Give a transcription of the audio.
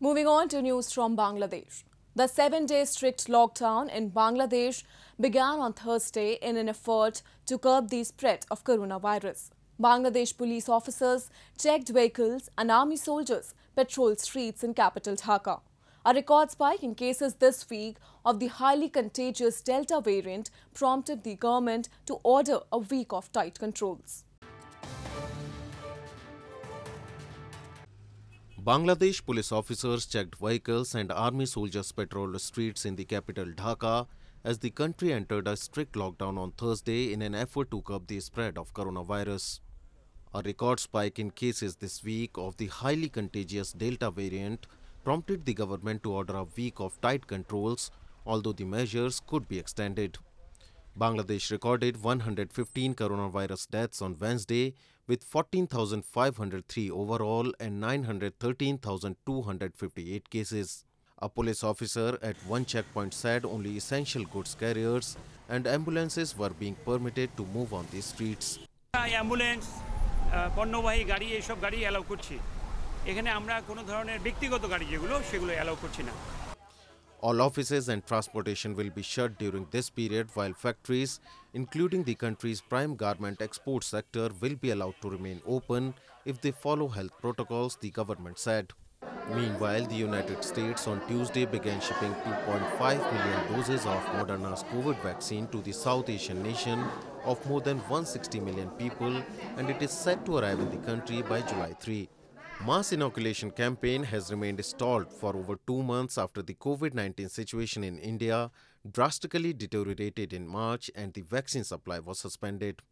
Moving on to news from Bangladesh. The seven day strict lockdown in Bangladesh began on Thursday in an effort to curb the spread of coronavirus. Bangladesh police officers checked vehicles and army soldiers patrolled streets in capital Dhaka. A record spike in cases this week of the highly contagious Delta variant prompted the government to order a week of tight controls. Bangladesh police officers checked vehicles and army soldiers patrolled streets in the capital Dhaka as the country entered a strict lockdown on Thursday in an effort to curb the spread of coronavirus. A record spike in cases this week of the highly contagious Delta variant prompted the government to order a week of tight controls, although the measures could be extended. Bangladesh recorded 115 coronavirus deaths on Wednesday, with 14,503 overall and 913,258 cases. A police officer at one checkpoint said only essential goods carriers and ambulances were being permitted to move on the streets. Ambulance পণ্যবাহী গাড়ি এইসব গাড়ি allow করছি এখানে আমরা কোনো ধরনের ব্যক্তিগত গাড়ি যেগুলো সেগুলো অ্যালাউ করছি না All offices and transportation will be shut during this period while factories, including the country's prime garment export sector, will be allowed to remain open if they follow health protocols, the government said. Meanwhile, the United States on Tuesday began shipping 2.5 million doses of Moderna's COVID vaccine to the South Asian nation of more than 160 million people and it is set to arrive in the country by July 3. Mass inoculation campaign has remained stalled for over two months after the COVID-19 situation in India drastically deteriorated in March and the vaccine supply was suspended.